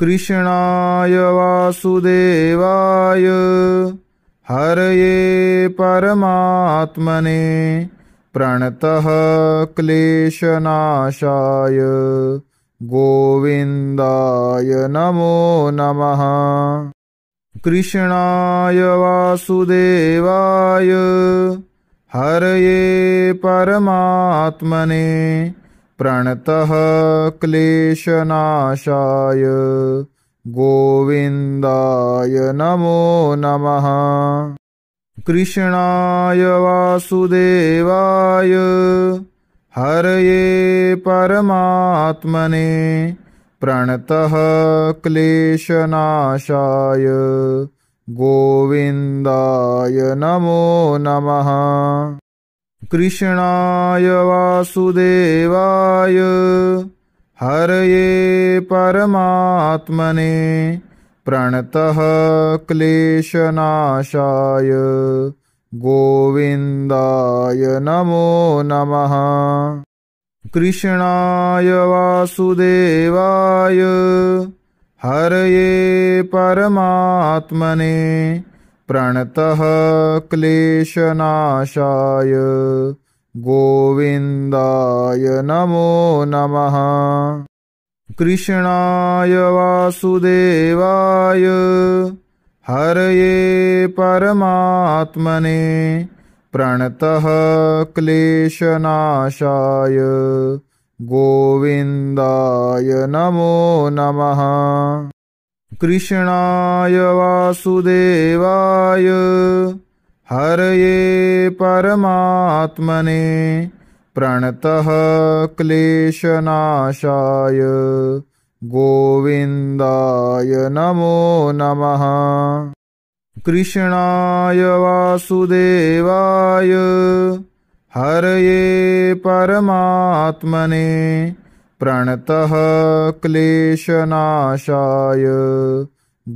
कृष्णाय वासुदेवाय हरये परमात्मने प्रणतः क्लेशनाशाय गोविन्दाय नमो नमः कृष्णाय वासुदेवाय हरये परमात्मने प्रणत क्लेशनाशाय गोविंदय नमो नमः कृष्णाय वासुदेवाय हरये परमात्मने प्रणत क्लेशनाशाय गोविन्दाय नमो नमः कृष्णाय वासुदेवाय हरये परमात्मने प्रणतः क्लेशनाशाय गोविन्दाय नमो नमः कृष्णाय वासुदेवाय हरये परमात्मने प्रणतः क्लेशनाशाय गोविन्दाय नमो नमः कृष्णाय वासुदेवाय हरये परमात्मने प्रणतः क्लेशनाशाय गोविन्दाय नमो नमः कृष्णाय वासुदेवाय हरये परमात्मने प्रणतः क्लेशनाशाय गोविन्दाय नमो नमः कृष्णाय वासुदेवाय हरये परमात्मने प्रणत क्लेशनाशाय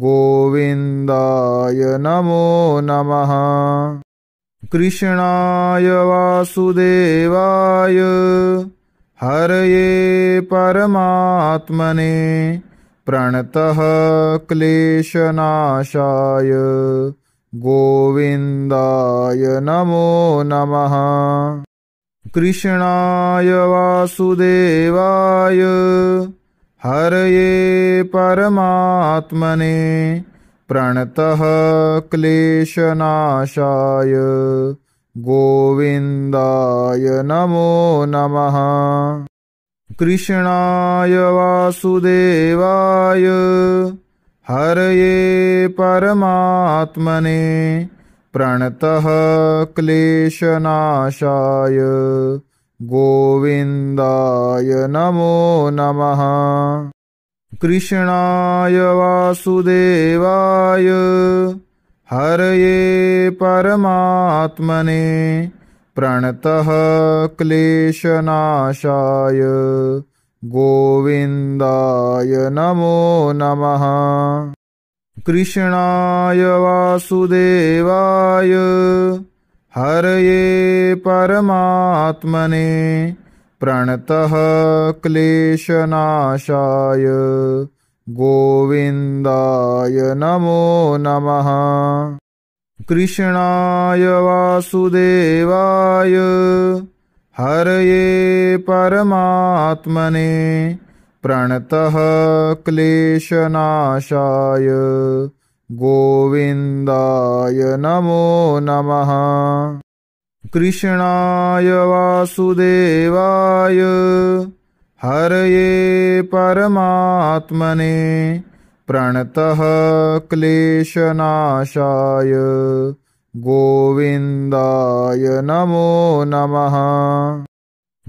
गोविन्दाय नमो नमः कृष्णाय वासुदेवाय हरये परमात्मने प्रणत क्लेशनाशाय गोविन्दाय नमो नमः कृष्णाय वासुदेवाय हरये परमात्मने प्रणतः क्लेशनाशाय गोविन्दाय नमो नमः कृष्णाय वासुदेवाय हरये परमात्मने प्रणत क्लेशनाशाय गोविन्दाय नमो नमः कृष्णाय वासुदेवाय हरये परमात्मने प्रणत क्लेशनाशाय गोविन्दाय नमो नमः कृष्णाय वासुदेवाय हरये परमात्मने प्रणतः क्लेशनाशाय गोविन्दाय नमो नमः कृष्णाय वासुदेवाय हरये परमात्मने प्रणत क्लेशनाशाय गोविन्दाय नमो नमः कृष्णाय वासुदेवाय हरये परमात्मने प्रणत क्लेशनाशाय गोविन्दाय नमो नमः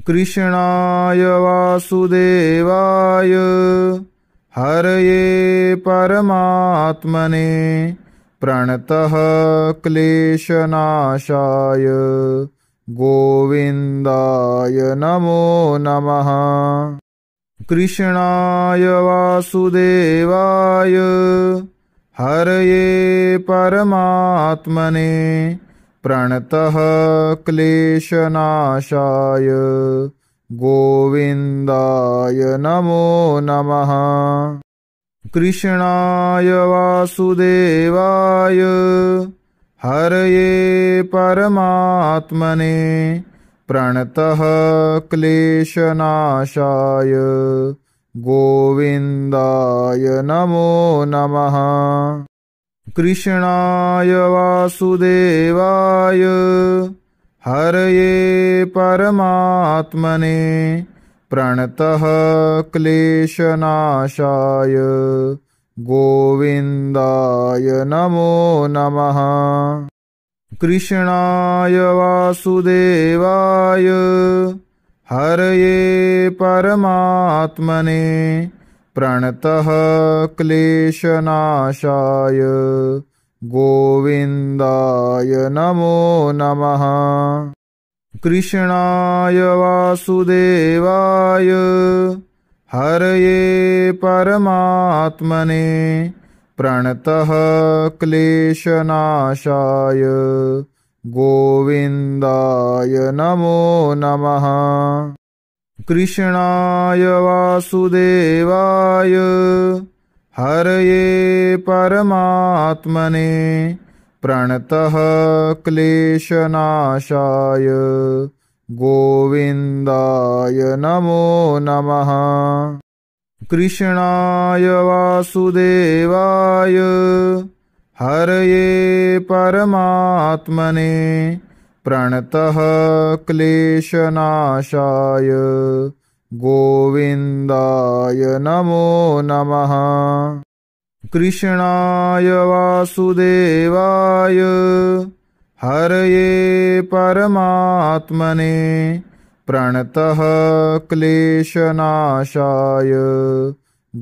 कृष्णाय वासुदेवाय हरये परमात्मने प्रणतः क्लेशनाशाय गोविन्दाय नमो नमः कृष्णाय वासुदेवाय हरये परमात्मने प्रणत क्लेशनाशाय गोविन्दाय नमो नमः कृष्णाय वासुदेवाय हरये परमात्मने प्रणत क्लेशनाशाय गोविन्दाय नमो नमः कृष्णाय वासुदेवाय हरये परमात्मने प्रणतः क्लेशनाशाय गोविन्दाय नमो नमः कृष्णाय वासुदेवाय हरये परमात्मने प्रणत क्लेशनाशाय गोविंदय नमो नमः कृष्णाय वासुदेवाय हरये परमात्मने प्रणत क्लेशनाशाय गोविंदय नमो नमः कृष्णाय वासुदेवाय हरये परमात्मने प्रणतः क्लेशनाशाय गोविन्दाय नमो नमः कृष्णाय वासुदेवाय हरये परमात्मने प्रणतः क्लेशनाशाय गोविन्दाय नमो नमः कृष्णाय वासुदेवाय हरये परमात्मने प्रणतः क्लेशनाशाय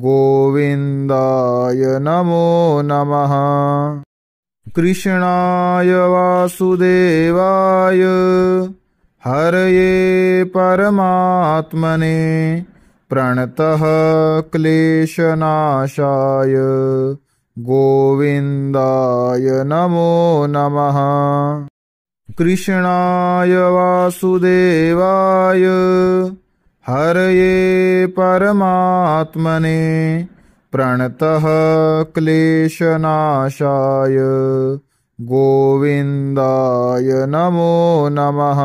गोविन्दाय नमो नमः कृष्णाय वासुदेवाय हरये परमात्मने प्रणतः क्लेशनाशाय गोविन्दाय नमो नमः कृष्णाय वासुदेवाय हरये परमात्मने प्रणतः क्लेशनाशाय गोविन्दाय नमो नमः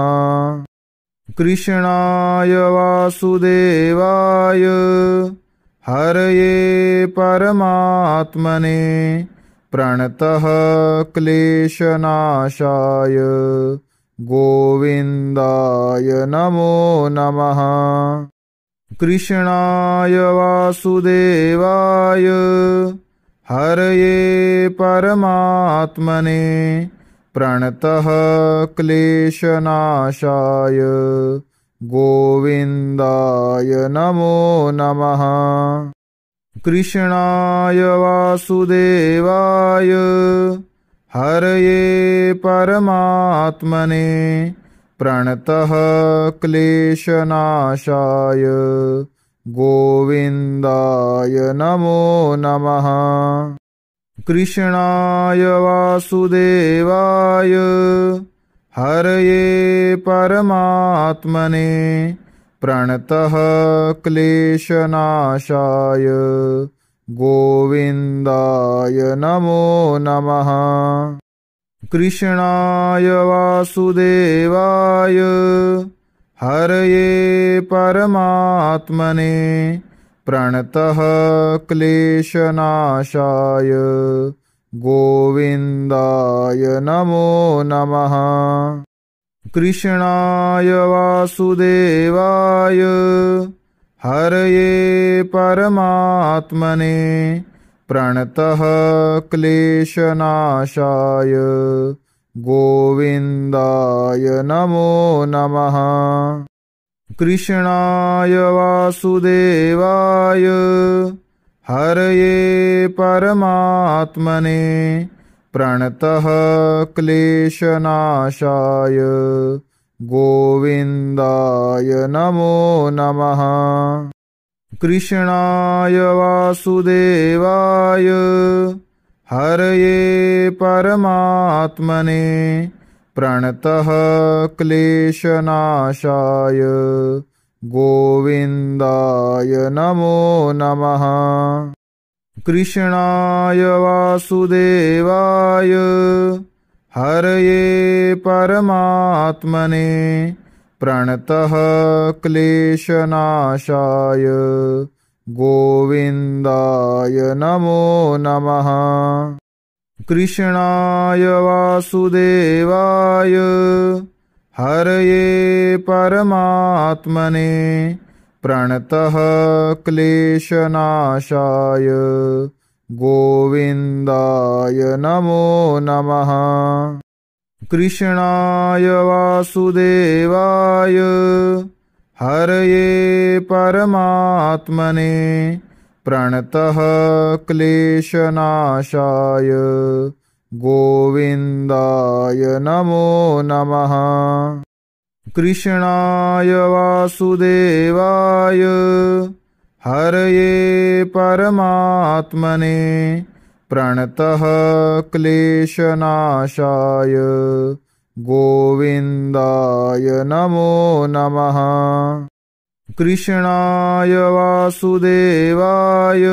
कृष्णाय वासुदेवाय हरये परमात्मने प्रणतः क्लेशनाशाय गोविन्दाय नमो नमः कृष्णाय वासुदेवाय हरये परमात्मने प्रणतः क्लेशनाशाय गोविन्दाय नमो नमः कृष्णाय वासुदेवाय हरये परमात्मने प्रणतः क्लेशनाशाय गोविन्दाय नमो नमः कृष्णाय वासुदेवाय हरये परमात्मने प्रणतः क्लेशनाशाय गोविन्दाय नमो नमः कृष्णाय वासुदेवाय हरये परमात्मने प्रणतः क्लेशनाशाय गोविन्दाय नमो नमः कृष्णाय वासुदेवाय हरये परमात्मने प्रणतः क्लेशनाशाय गोविन्दाय नमो नमः कृष्णाय वासुदेवाय हरये परमात्मने प्रणतः क्लेशनाशाय गोविन्दाय नमो नमः कृष्णाय वासुदेवाय हरये परमात्मने प्रणतः क्लेशनाशाय गोविन्दाय नमो नमः कृष्णाय वासुदेवाय हरये परमात्मने प्रणत क्लेशनाशाय गोविंदय नमो नमः कृष्णाय वासुदेवाय हरये परमात्मने प्रणत क्लेशनाशाय गोविंदय नमो नमः कृष्णाय वासुदेवाय हरये परमात्मने प्रणतः क्लेशनाशाय गोविन्दाय नमो नमः कृष्णाय वासुदेवाय हरये परमात्मने प्रणतः क्लेशनाशाय गोविंदय नमो नमः कृष्णाय वासुदेवाय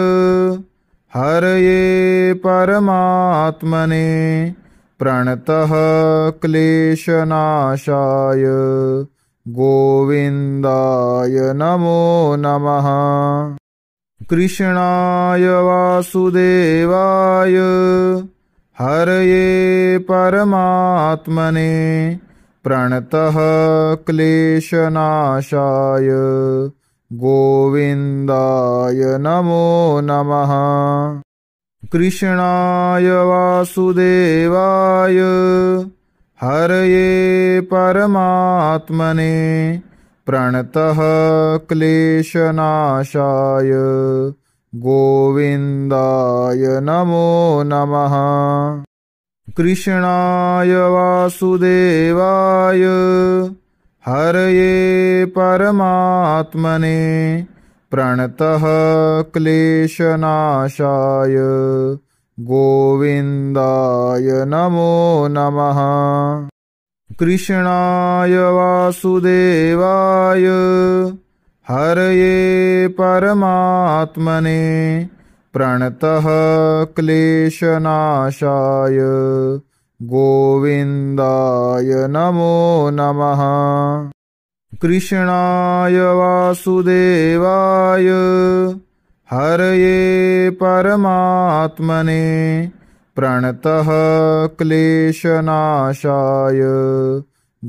हरये परमात्मने प्रणत क्लेशनाशाय गोविन्दाय नमो नमः कृष्णाय वासुदेवाय हरये परमात्मने प्रणतः क्लेशनाशाय गोविन्दाय नमो नमः कृष्णाय वासुदेवाय हरये परमात्मने प्रणतः क्लेशनाशाय गोविन्दाय नमो नमः कृष्णाय वासुदेवाय हरये परमात्मने प्रणतः क्लेशनाशाय गोविन्दाय नमो नमः कृष्णाय वासुदेवाय हरये परमात्मने प्रणतः क्लेशनाशाय गोविन्दाय नमो नमः कृष्णाय वासुदेवाय हरये परमात्मने प्रणतः क्लेशनाशाय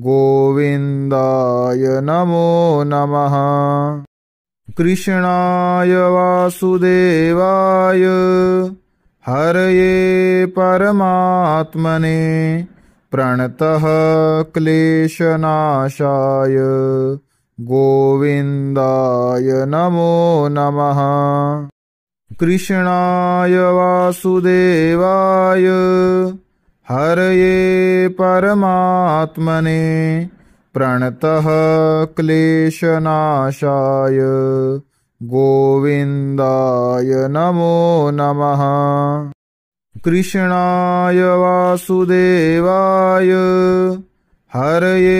गोविन्दाय नमो नमः कृष्णाय वासुदेवाय हरये परमात्मने प्रणतः क्लेशनाशाय गोविन्दाय नमो नमः कृष्णाय वासुदेवाय हरये परमात्मने प्रणतः क्लेशनाशाय गोविन्दाय नमो नमः कृष्णाय वासुदेवाय हरये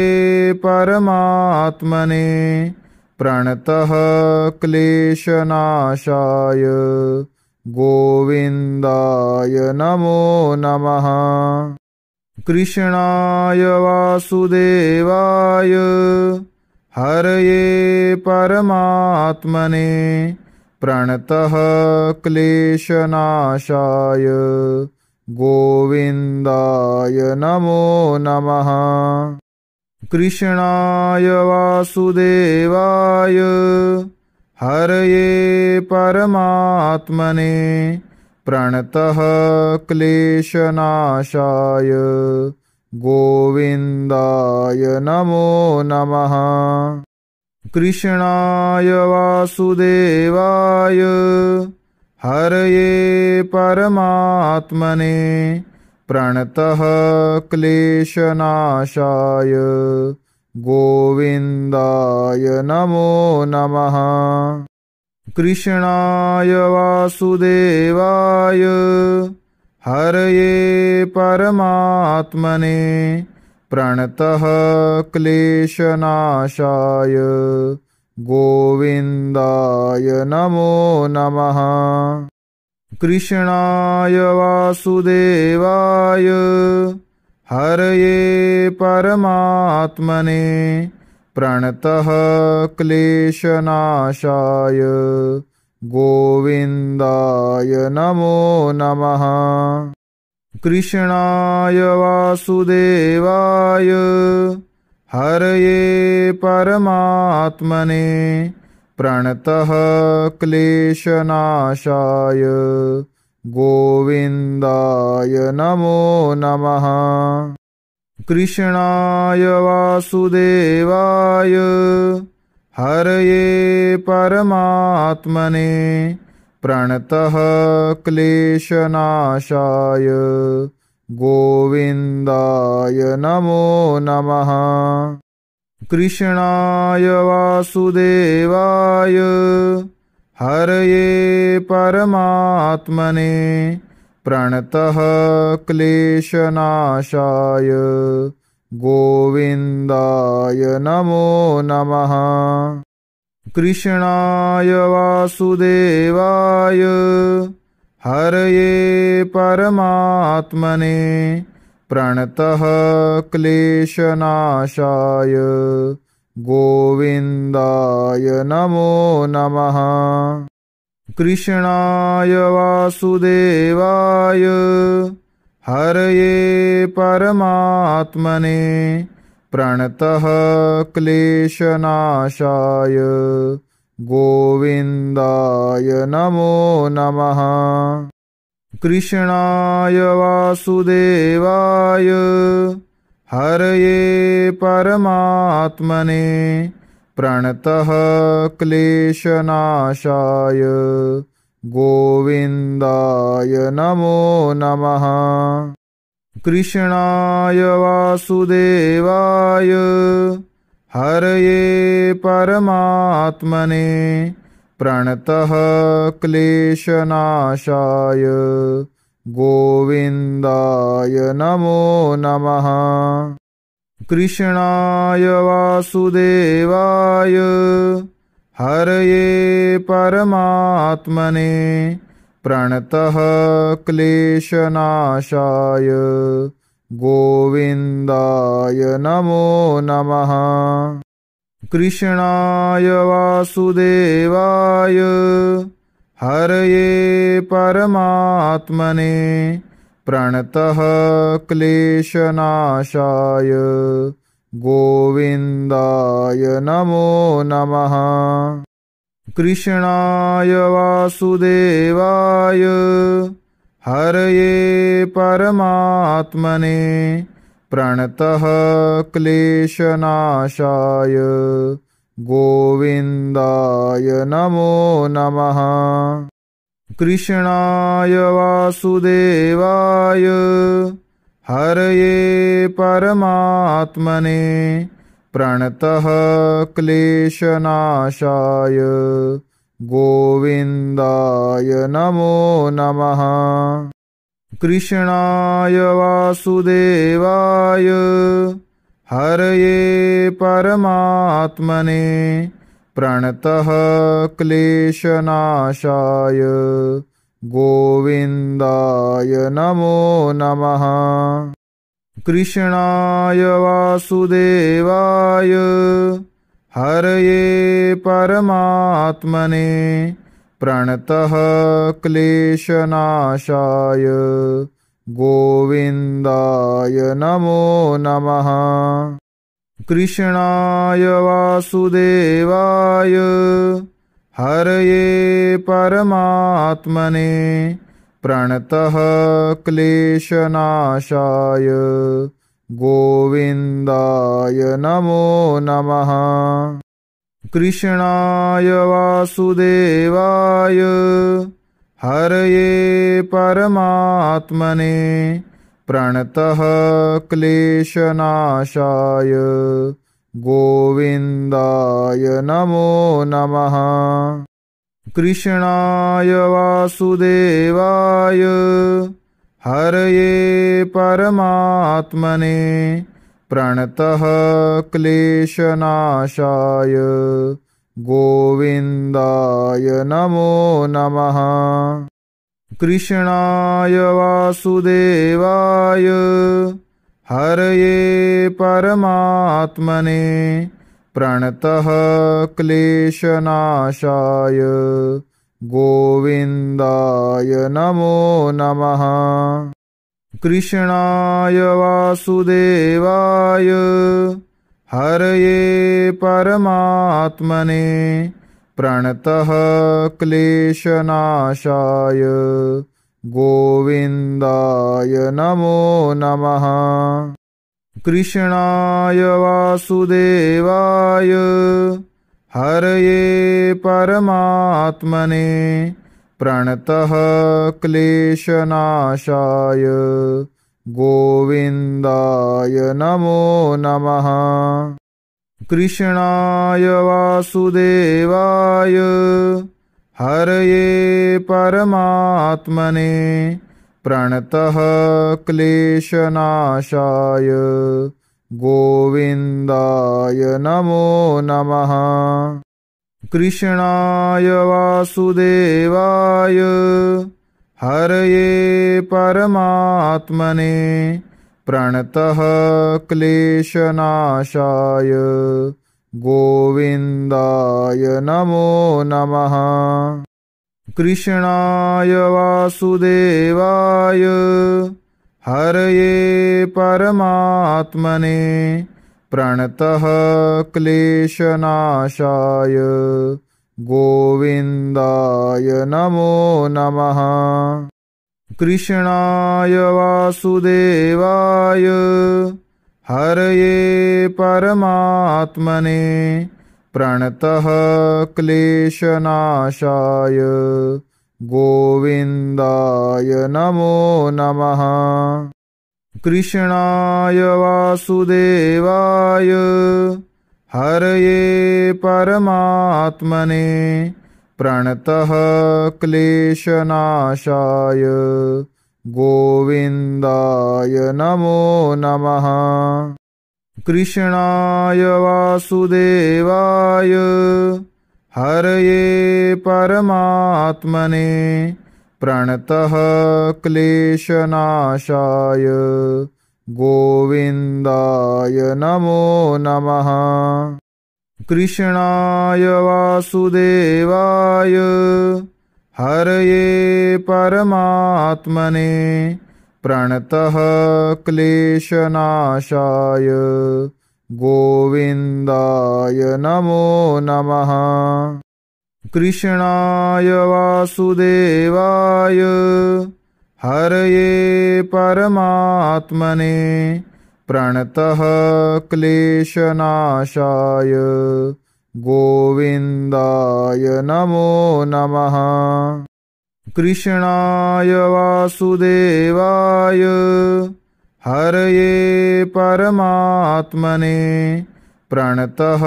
परमात्मने प्रणतः क्लेशनाशाय गोविन्दाय नमो नमः कृष्णाय वासुदेवाय हरये परमात्मने प्रणतः क्लेशनाशाय गोविन्दाय नमो नमः कृष्णाय वासुदेवाय हरये परमात्मने प्रणतः क्लेशनाशाय गोविन्दाय नमो नमः कृष्णाय वासुदेवाय हरये परमात्मने प्रणत क्लेशनाशाय गोविन्दाय नमो नमः कृष्णाय वासुदेवाय हरये परमात्मने प्रणत क्लेशनाशाय गोविंदय नमो नमः कृष्णाय वासुदेवाय हरये परमात्मने प्रणतः क्लेशनाशाय गोविन्दाय नमो नमः कृष्णाय वासुदेवाय हरये परमात्मने प्रणतः क्लेशनाशाय गोविन्दाय नमो नमः कृष्णाय वासुदेवाय हरये परमात्मने प्रणतः क्लेशनाशाय गोविन्दाय नमो नमः कृष्णाय वासुदेवाय हरये परमात्मने प्रणतः क्लेशनाशाय गोविन्दाय नमो नमः कृष्णाय वासुदेवाय हरये परमात्मने प्रणतः क्लेशनाशाय गोविन्दाय नमो नमः कृष्णाय वासुदेवाय हरये परमात्मने प्रणतः क्लेशनाशाय गोविन्दाय नमो नमः कृष्णाय वासुदेवाय हरये परमात्मने प्रणतः क्लेशनाशाय गोविन्दाय नमो नमः कृष्णाय वासुदेवाय हरये परमात्मने प्रणतः क्लेशनाशाय गोविन्दाय नमो नमः कृष्णाय वासुदेवाय हरये परमात्मने प्रणतः क्लेशनाशाय गोविन्दाय नमो नमः कृष्णाय वासुदेवाय हरये परमात्मने प्रणतः क्लेशनाशाय गोविन्दाय नमो नमः कृष्णाय वासुदेवाय हरये परमात्मने प्रणतः क्लेशनाशाय गोविन्दाय नमो नमः कृष्णाय वासुदेवाय हरये परमात्मने प्रणतः क्लेशनाशाय गोविन्दाय नमो नमः कृष्णाय वासुदेवाय हरये परमात्मने प्रणतः क्लेशनाशाय गोविन्दाय नमो नमः कृष्णाय वासुदेवाय हरये परमात्मने प्रणतः क्लेशनाशाय गोविन्दाय नमो नमः कृष्णाय वासुदेवाय हरये परमात्मने प्रणतः क्लेशनाशाय गोविन्दाय नमो नमः कृष्णाय वासुदेवाय हरये परमात्मने प्रणतः क्लेशनाशाय गोविन्दाय नमो नमः कृष्णाय वासुदेवाय हरये परमात्मने प्रणत क्लेशनाशाय गोविंदय नमो नम कृष्णाय वासुदेवाय हरये परमात्मने प्रणत क्लेशनाशाय गोविंदय नमो नमः कृष्णाय वासुदेवाय हरये परमात्मने प्रणतः क्लेशनाशाय गोविन्दाय नमो नमः कृष्णाय वासुदेवाय हरये परमात्मने प्रणत क्लेशनाशाय गोविंदय नमो नम कृष्णाय वासुदेवाय हरये परमात्मने प्रणत क्लेशनाशाय गोविंदय नमो नमः कृष्णाय वासुदेवाय हरये परमात्मने प्रणतः क्लेशनाशाय गोविन्दाय नमो नमः कृष्णाय वासुदेवाय हरये परमात्मने प्रणतः क्लेशनाशाय गोविन्दाय नमो नमः कृष्णाय वासुदेवाय हरये परमात्मने प्रणतः क्लेशनाशाय गोविन्दाय नमो नमः कृष्णाय वासुदेवाय हरये परमात्मने प्रणतः क्लेशनाशाय गोविन्दाय नमो नमः कृष्णाय वासुदेवाय हरये परमात्मने प्रणतः क्लेशनाशाय गोविन्दाय नमो नमः कृष्णाय वासुदेवाय हरये परमात्मने प्रणतः क्लेशनाशाय गोविन्दाय नमो नमः कृष्णाय वासुदेवाय हरये परमात्मने प्रणतः क्लेशनाशाय गोविन्दाय नमो नमः कृष्णाय वासुदेवाय हरये परमात्मने प्रणतः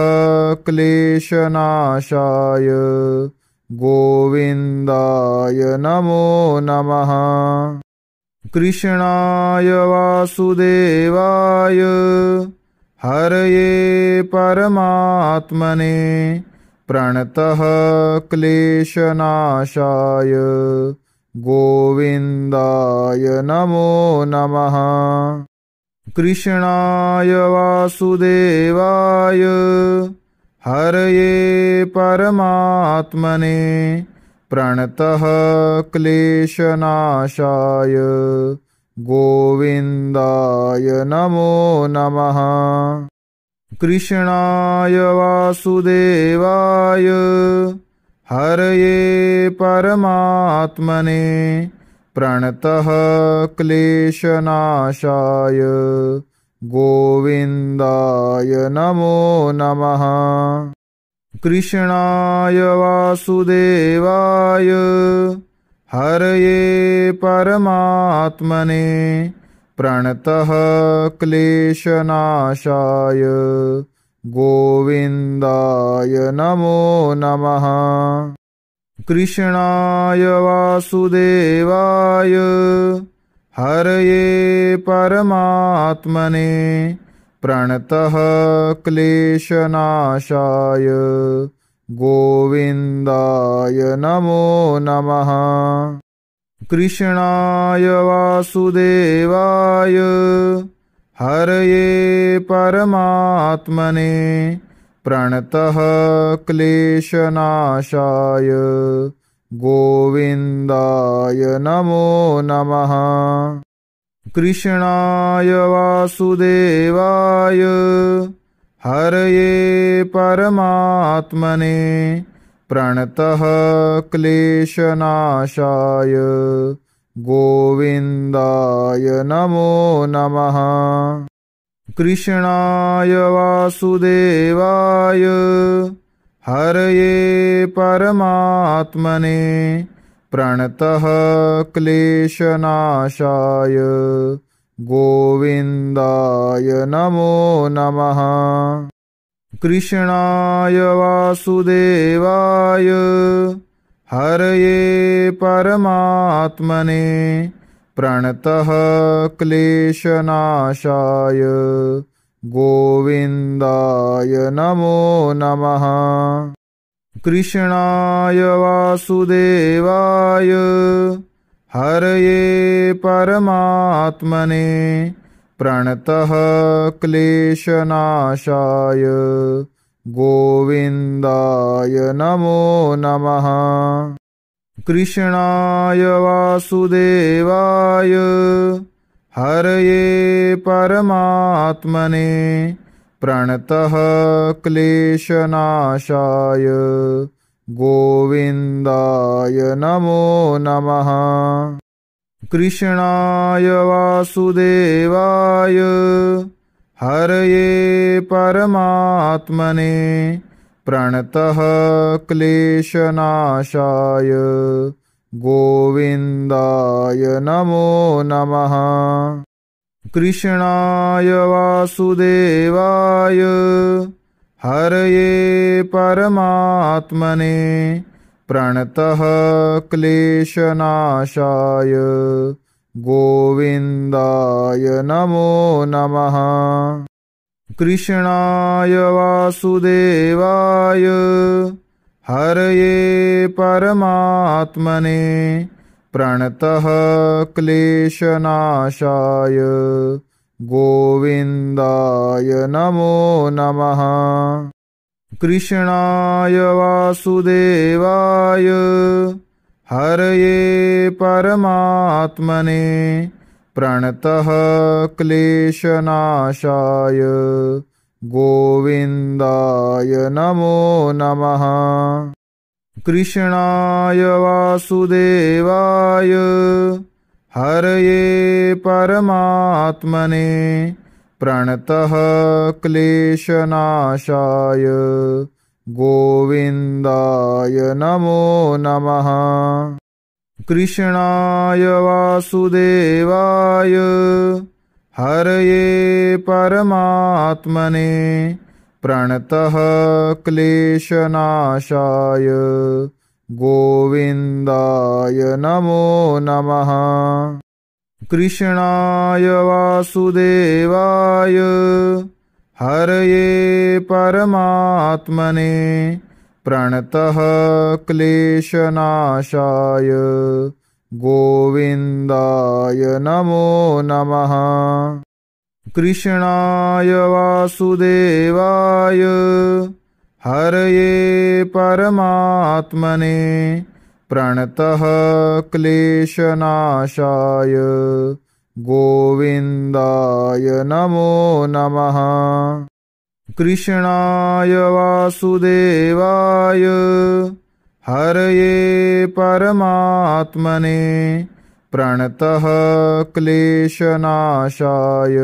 क्लेशनाशाय गोविन्दाय नमो नमः कृष्णाय वासुदेवाय हरये परमात्मने प्रणतः क्लेशनाशाय गोविन्दाय नमो नमः कृष्णाय वासुदेवाय हरये परमात्मने प्रणतः क्लेशनाशाय गोविन्दाय नमो नमः कृष्णाय वासुदेवाय हरये परमात्मने प्रणतः क्लेशनाशाय गोविन्दाय नमो नमः कृष्णाय वासुदेवाय हरये परमात्मने प्रणतः क्लेशनाशाय गोविन्दाय नमो नमः कृष्णाय वासुदेवाय हरये परमात्मने प्रणतः क्लेशनाशाय गोविन्दाय नमो नमः कृष्णाय वासुदेवाय हरये परमात्मने प्रणत क्लेशनाशाय गोविंदय नमो नमः कृष्णाय वासुदेवाय हरये परमात्मने प्रणत क्लेशनाशाय गोविन्दाय नमो नमः कृष्णाय वासुदेवाय हरये परमात्मने प्रणतः क्लेशनाशाय गोविन्दाय नमो नमः कृष्णाय वासुदेवाय हरये परमात्मने प्रणतः क्लेशनाशाय गोविन्दाय नमो नमः कृष्णाय वासुदेवाय हरये परमात्मने प्रणतः क्लेशनाशाय गोविन्दाय नमो नमः कृष्णाय वासुदेवाय हरये परमात्मने प्रणतः क्लेशनाशाय गोविन्दाय नमो नमः कृष्णाय वासुदेवाय हरये परमात्मने प्रणत क्लेशनाशाय गोविंदय नमो नमः कृष्णाय वासुदेवाय हरये परमात्मने प्रणत क्लेशनाशाय गोविंदय नमो नमः कृष्णाय वासुदेवाय हरये परमात्मने प्रणतः क्लेशनाशाय गोविन्दाय नमो नमः कृष्णाय वासुदेवाय हरये परमात्मने प्रणतः क्लेशनाशाय गोविन्दाय नमो नमः कृष्णाय वासुदेवाय हरये परमात्मने प्रणतः क्लेशनाशाय गोविन्दाय नमो नमः कृष्णाय वासुदेवाय हरये परमात्मने प्रणतः क्लेशनाशाय गोविन्दाय नमो नमः कृष्णाय वासुदेवाय हरये परमात्मने प्रणत क्लेशनाशाय गोविंदय नमो नमः कृष्णाय वासुदेवाय हरये परमात्मने प्रणत क्लेशनाशाय गोविंदय नमो नमः कृष्णाय वासुदेवाय हरये परमात्मने प्रणतः क्लेशनाशाय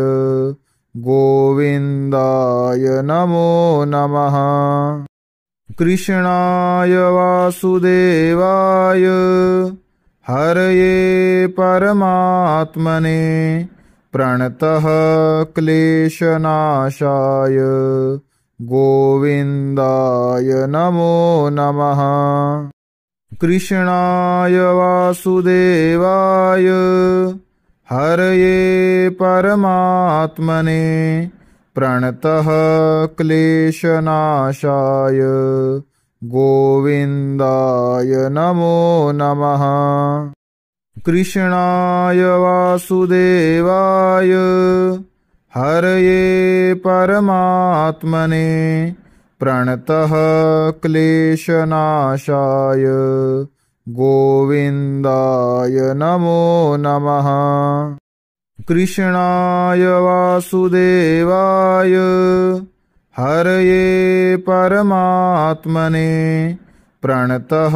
गोविन्दाय नमो नमः कृष्णाय वासुदेवाय हरये परमात्मने प्रणत क्लेशनाशाय गोविंदय नमो नमः कृष्णाय वासुदेवाय हरये परमात्मने प्रणत क्लेशनाशाय गोविंदय नमो नमः कृष्णाय वासुदेवाय हरये परमात्मने प्रणतः क्लेशनाशाय गोविन्दाय नमो नमः कृष्णाय वासुदेवाय हरये परमात्मने प्रणतः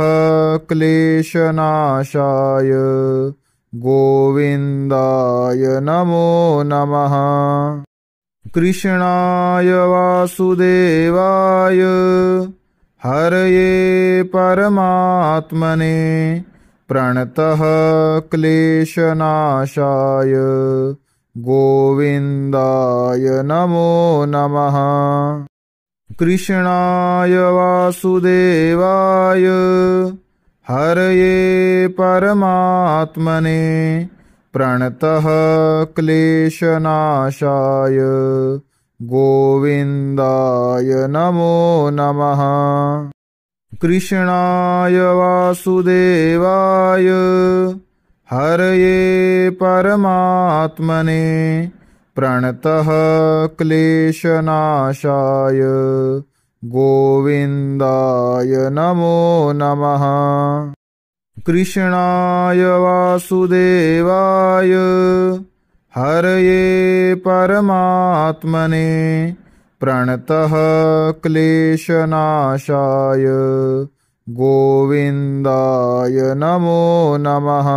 क्लेशनाशाय गोविन्दाय नमो नमः कृष्णाय वासुदेवाय हरये परमात्मने प्रणतः क्लेशनाशाय गोविन्दाय नमो नमः कृष्णाय वासुदेवाय हरये परमात्मने प्रणतः क्लेशनाशाय गोविन्दाय नमो नमः कृष्णाय वासुदेवाय हरये परमात्मने प्रणतः क्लेशनाशाय गोविन्दाय नमो नमः कृष्णाय वासुदेवाय हरये परमात्मने प्रणतः क्लेशनाशाय गोविन्दाय नमो नमः